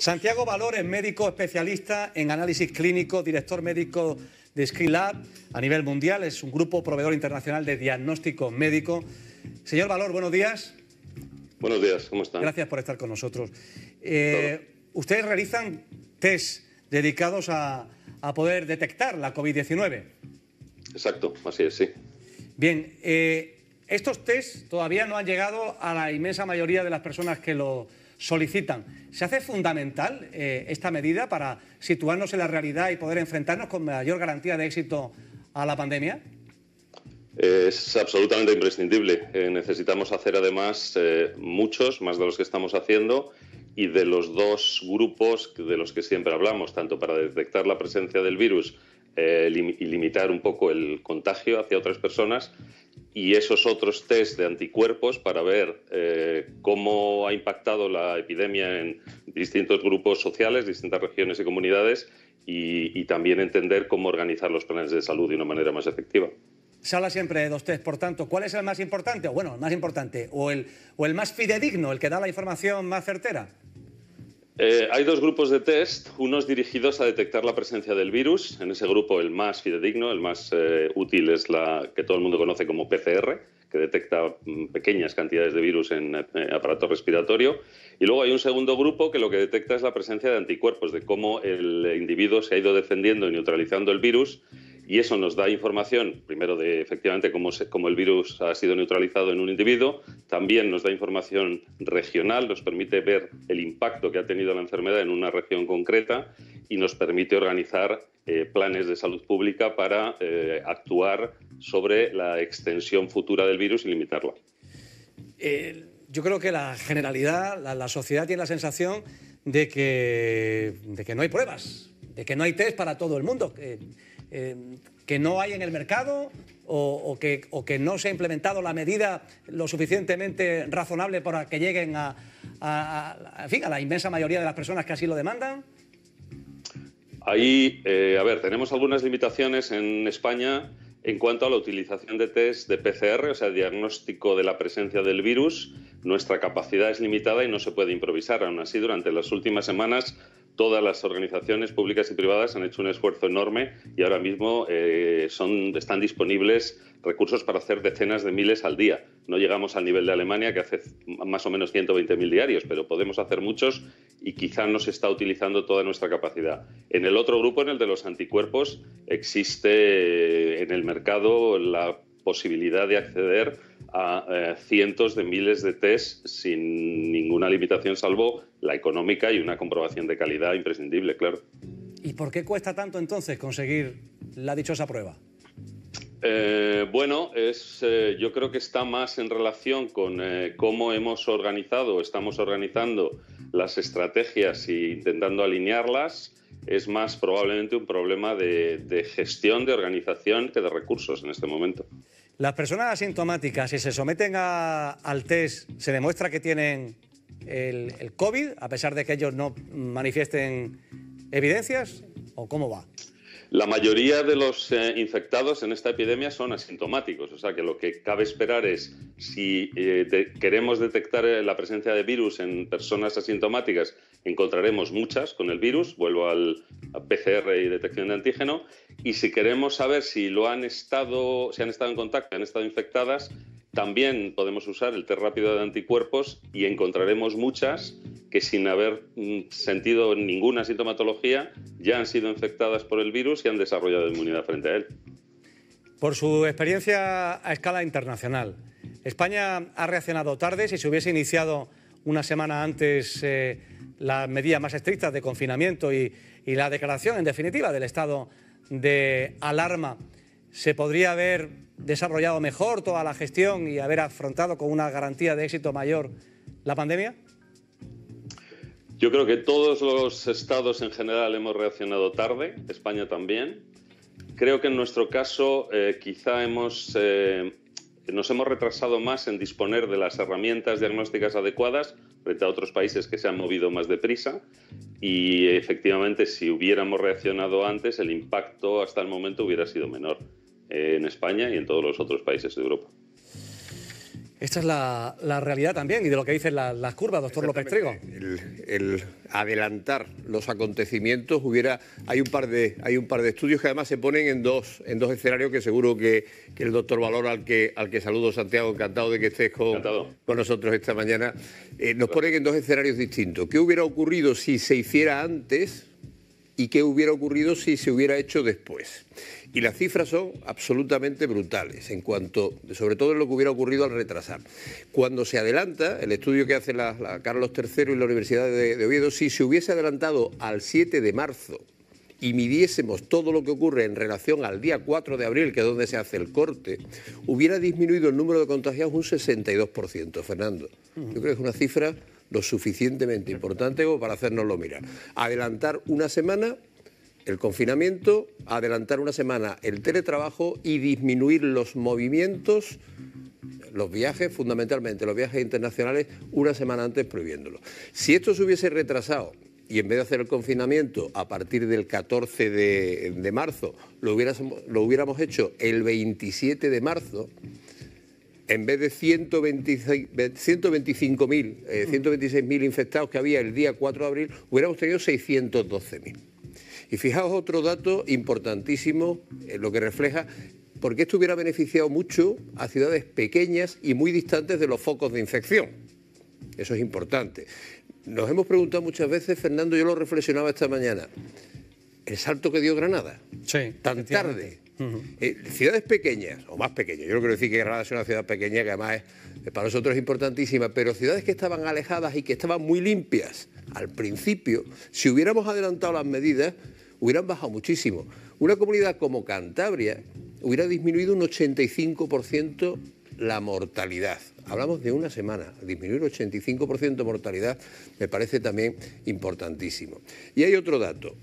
Santiago Valor es médico especialista en análisis clínico, director médico de Lab a nivel mundial. Es un grupo proveedor internacional de diagnóstico médico. Señor Valor, buenos días. Buenos días, ¿cómo están? Gracias por estar con nosotros. Eh, ustedes realizan test dedicados a, poder detectar la COVID-19. Exacto, así es, sí. Bien, eh, estos tests todavía no han llegado a la inmensa mayoría de las personas que lo, solicitan. ¿Se hace fundamental eh, esta medida para situarnos en la realidad y poder enfrentarnos con mayor garantía de éxito a la pandemia? Eh, es absolutamente imprescindible. Eh, necesitamos hacer además muchos, más de los que estamos haciendo, y de los dos grupos de los que siempre hablamos, tanto para detectar la presencia del virus y limitar un poco el contagio hacia otras personas, y esos otros test de anticuerpos para ver eh, cómo ha impactado la epidemia en distintos grupos sociales, distintas regiones y comunidades, y, también entender cómo organizar los planes de salud de una manera más efectiva se habla siempre de dos test, por tanto, ¿cuál es el más importante? O bueno, el más importante, o el, o el más fidedigno, el que da la información más certera. Eh, hay dos grupos de test, unos dirigidos a detectar la presencia del virus. En ese grupo, el más fidedigno, el más eh, útil es la que todo el mundo conoce como PCR, que detecta mm, pequeñas cantidades de virus en eh, aparato respiratorio. Y luego hay un segundo grupo que lo que detecta es la presencia de anticuerpos, de cómo el individuo se ha ido defendiendo y neutralizando el virus y eso nos da información, primero de efectivamente cómo, el virus ha sido neutralizado en un individuo, también nos da información regional, nos permite ver el impacto que ha tenido la enfermedad en una región concreta y nos permite organizar eh, planes de salud pública para eh, actuar sobre la extensión futura del virus y limitarla. Eh, yo creo que la generalidad, la, sociedad tiene la sensación de que, de que no hay pruebas, de que no hay test para todo el mundo. Em, que no hay en el mercado o, que, no se ha implementado la medida lo suficientemente razonable para que lleguen a, la inmensa mayoría de las personas que así lo demandan? Ahí, eh, a ver, tenemos algunas limitaciones en España en cuanto a la utilización de test de PCR, o sea, diagnóstico de la presencia del virus. Nuestra capacidad es limitada y no se puede improvisar. Aún así, durante las últimas semanas todas las organizaciones públicas y privadas han hecho un esfuerzo enorme y ahora mismo eh, están disponibles recursos para hacer decenas de miles al día. No llegamos al nivel de Alemania, que hace más o menos 120.000 diarios, pero podemos hacer muchos y quizá no se está utilizando toda nuestra capacidad. En el otro grupo, en el de los anticuerpos, existe en el mercado la posibilidad de acceder a eh, cientos de miles de tests sin ninguna limitación salvo la económica y una comprobación de calidad imprescindible, claro. ¿Y por qué cuesta tanto entonces conseguir la dichosa prueba? Eh, bueno, es, eh, yo creo que está más en relación con cómo hemos organizado, estamos organizando las estrategias e intentando alinearlas. Es más probablemente un problema de gestión, de organización que de recursos en este momento. Las personas asintomáticas, si se someten al test, se demuestra que tienen el, COVID, a pesar de que ellos no manifiesten evidencias, o cómo va? La mayoría de los eh, infectados en esta epidemia son asintomáticos, o sea que lo que cabe esperar es, si eh, queremos detectar eh, la presencia de virus en personas asintomáticas encontraremos muchas con el virus, vuelvo al PCR y detección de antígeno, y si queremos saber si lo han estado, si han estado en contacto, han estado infectadas, también podemos usar el test rápido de anticuerpos y encontraremos muchas que sin haber mm, sentido ninguna sintomatología ya han sido infectadas por el virus y han desarrollado inmunidad frente a él. Por su experiencia a escala internacional, España ha reaccionado tarde. Si se hubiese iniciado una semana antes eh, las medidas más estrictas de confinamiento y, la declaración, en definitiva, del estado de alarma. Se podría haber desarrollado mejor toda la gestión y haber afrontado con una garantía de éxito mayor la pandemia? Yo creo que todos los estados en general hemos reaccionado tarde, España también. Creo que en nuestro caso eh, quizá eh, nos hemos retrasado más en disponer de las herramientas diagnósticas adecuadas frente a otros países que se han movido más deprisa y efectivamente si hubiéramos reaccionado antes el impacto hasta el momento hubiera sido menor eh, en España y en todos los otros países de Europa. Esta es la, realidad también y de lo que dicen las curvas, doctor López Trigo. El, adelantar los acontecimientos hubiera. Hay un par de, hay un par de estudios que además se ponen en dos, en dos escenarios que seguro que, el doctor Valor, al que, al que saludo Santiago, encantado de que estés con, nosotros esta mañana, eh, nos ponen en dos escenarios distintos. ¿Qué hubiera ocurrido si se hiciera antes y qué hubiera ocurrido si se hubiera hecho después. Y las cifras son absolutamente brutales, en cuanto, sobre todo en lo que hubiera ocurrido al retrasar. Cuando se adelanta, el estudio que hace la, Carlos III y la Universidad de, de Oviedo, si se hubiese adelantado al 7 de marzo y midiésemos todo lo que ocurre en relación al día 4 de abril, que es donde se hace el corte, hubiera disminuido el número de contagiados un 62%, Fernando. Yo creo que es una cifra lo suficientemente importante como para hacernoslo mirar. Adelantar una semana el confinamiento, adelantar una semana el teletrabajo y disminuir los movimientos, los viajes, fundamentalmente los viajes internacionales, una semana antes prohibiéndolo. Si esto se hubiese retrasado y en vez de hacer el confinamiento a partir del 14 de, marzo, lo hubiéramos, lo hubiéramos hecho el 27 de marzo, en vez de 125.000, 126.000 eh, mm. infectados que había el día 4 de abril, hubiéramos tenido 612.000. Y fijaos otro dato importantísimo, eh, lo que refleja porque esto hubiera beneficiado mucho a ciudades pequeñas y muy distantes de los focos de infección. Eso es importante. Nos hemos preguntado muchas veces, Fernando, yo lo reflexionaba esta mañana, el salto que dio Granada, tan tarde eh, ciudades pequeñas o más pequeñas, yo no quiero decir que Granada es una ciudad pequeña que además eh, para nosotros es importantísima, pero ciudades que estaban alejadas y que estaban muy limpias al principio, si hubiéramos adelantado las medidas, hubieran bajado muchísimo. Una comunidad como Cantabria hubiera disminuido un 85% la mortalidad. Hablamos de una semana, disminuir 85% mortalidad me parece también importantísimo. Y hay otro dato,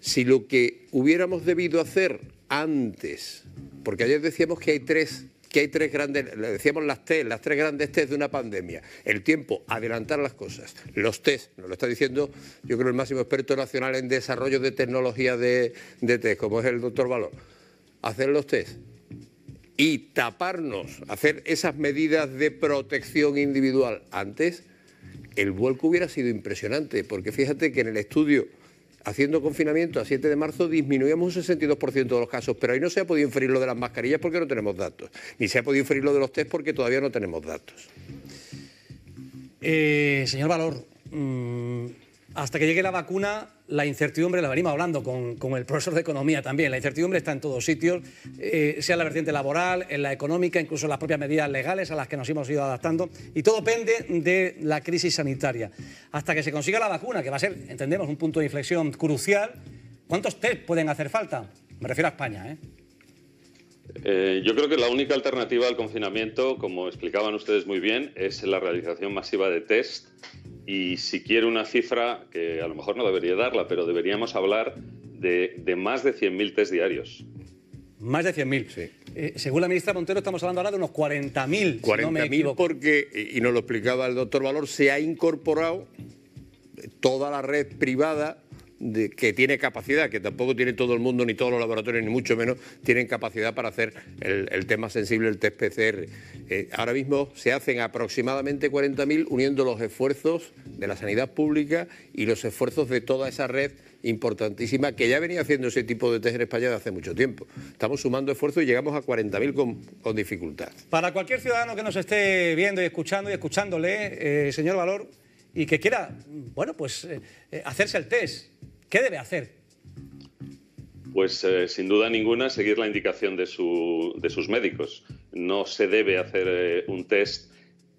si lo que hubiéramos debido hacer antes, porque ayer decíamos que hay tres que hay tres grandes, decíamos las las tres grandes T de una pandemia. El tiempo, adelantar las cosas. Los test, nos lo está diciendo yo creo el máximo experto nacional en desarrollo de tecnología de, de test, como es el doctor Valor. Hacer los test y taparnos, hacer esas medidas de protección individual antes, el vuelco hubiera sido impresionante, porque fíjate que en el estudio haciendo confinamiento a 7 de marzo disminuíamos un 62% de los casos, pero ahí no se ha podido inferir lo de las mascarillas porque no tenemos datos, ni se ha podido inferir lo de los test porque todavía no tenemos datos. Eh, señor Valor, mm, hasta que llegue la vacuna, la incertidumbre, la venimos hablando con, el profesor de economía también, la incertidumbre está en todos sitios, sea eh, sea la vertiente laboral, en la económica, incluso en las propias medidas legales a las que nos hemos ido adaptando, y todo depende de la crisis sanitaria. Hasta que se consiga la vacuna, que va a ser, entendemos, un punto de inflexión crucial, ¿cuántos test pueden hacer falta? Me refiero a España, ¿eh? Eh, yo creo que la única alternativa al confinamiento, como explicaban ustedes muy bien, es la realización masiva de test y si quiere una cifra, que a lo mejor no debería darla, pero deberíamos hablar de, más de 100.000 test diarios. Más de 100.000. Sí. Eh, según la ministra Montero, estamos hablando ahora de unos 40.000. porque, y nos lo explicaba el doctor Valor, se ha incorporado toda la red privada que tiene capacidad, que tampoco tiene todo el mundo, ni todos los laboratorios, ni mucho menos, tienen capacidad para hacer el, tema sensible, el test PCR. Eh, ahora mismo se hacen aproximadamente 40.000 uniendo los esfuerzos de la sanidad pública y los esfuerzos de toda esa red importantísima que ya venía haciendo ese tipo de test en España desde hace mucho tiempo. Estamos sumando esfuerzos y llegamos a 40.000 con, dificultad. Para cualquier ciudadano que nos esté viendo y escuchando y escuchándole, eh, señor Valor, y que quiera, bueno, pues eh, hacerse el test ¿Qué debe hacer? Pues eh, sin duda ninguna seguir la indicación de, sus médicos. No se debe hacer eh, un test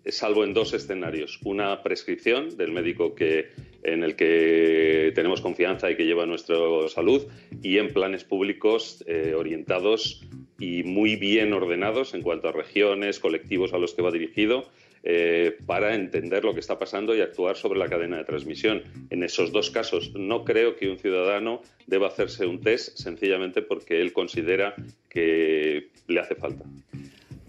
eh, salvo en dos escenarios. Una prescripción del médico en el que tenemos confianza y que lleva nuestra salud y en planes públicos orientados y muy bien ordenados en cuanto a regiones, colectivos a los que va dirigido eh, para entender lo que está pasando y actuar sobre la cadena de transmisión. En esos dos casos, no creo que un ciudadano deba hacerse un test sencillamente porque él considera que le hace falta.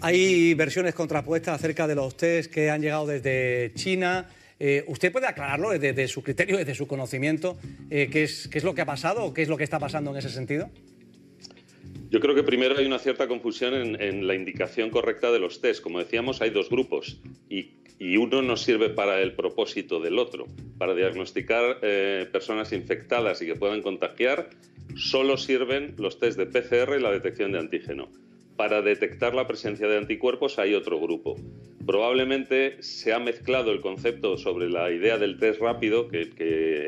Hay versiones contrapuestas acerca de los test que han llegado desde China. Eh, ¿Usted puede aclararlo desde, su criterio, desde su conocimiento, eh, qué, es, qué es lo que ha pasado o qué es lo que está pasando en ese sentido? Yo creo que primero hay una cierta confusión en, la indicación correcta de los test. Como decíamos, hay dos grupos y, uno no sirve para el propósito del otro. Para diagnosticar eh, personas infectadas y que puedan contagiar, solo sirven los test de PCR y la detección de antígeno. Para detectar la presencia de anticuerpos hay otro grupo probablemente se ha mezclado el concepto sobre la idea del test rápido, que,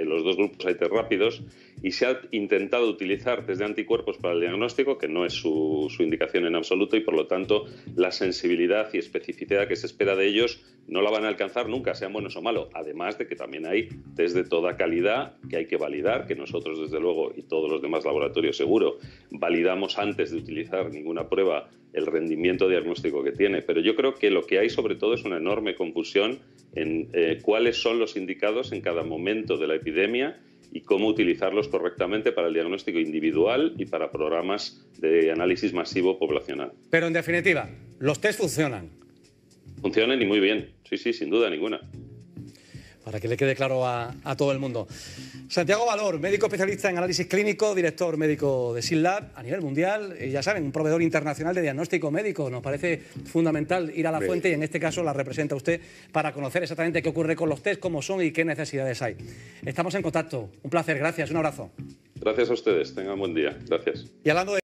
en los dos grupos hay test rápidos, y se ha intentado utilizar test de anticuerpos para el diagnóstico, que no es su, su indicación en absoluto, y por lo tanto la sensibilidad y especificidad que se espera de ellos no la van a alcanzar nunca, sean buenos o malos. Además de que también hay test de toda calidad que hay que validar, que nosotros desde luego y todos los demás laboratorios seguro validamos antes de utilizar ninguna prueba el rendimiento diagnóstico que tiene. Pero yo creo que lo que hay sobre todo es una enorme confusión en eh, cuáles son los indicados en cada momento de la epidemia y cómo utilizarlos correctamente para el diagnóstico individual y para programas de análisis masivo poblacional. Pero en definitiva, los test funcionan. Funcionan y muy bien, sí, sí, sin duda ninguna para que le quede claro a, todo el mundo. Santiago Valor, médico especialista en análisis clínico, director médico de SILLAB a nivel mundial, ya saben, un proveedor internacional de diagnóstico médico. Nos parece fundamental ir a la fuente y en este caso la representa usted para conocer exactamente qué ocurre con los test, cómo son y qué necesidades hay. Estamos en contacto. Un placer, gracias, un abrazo. Gracias a ustedes, tengan buen día. Gracias. Y hablando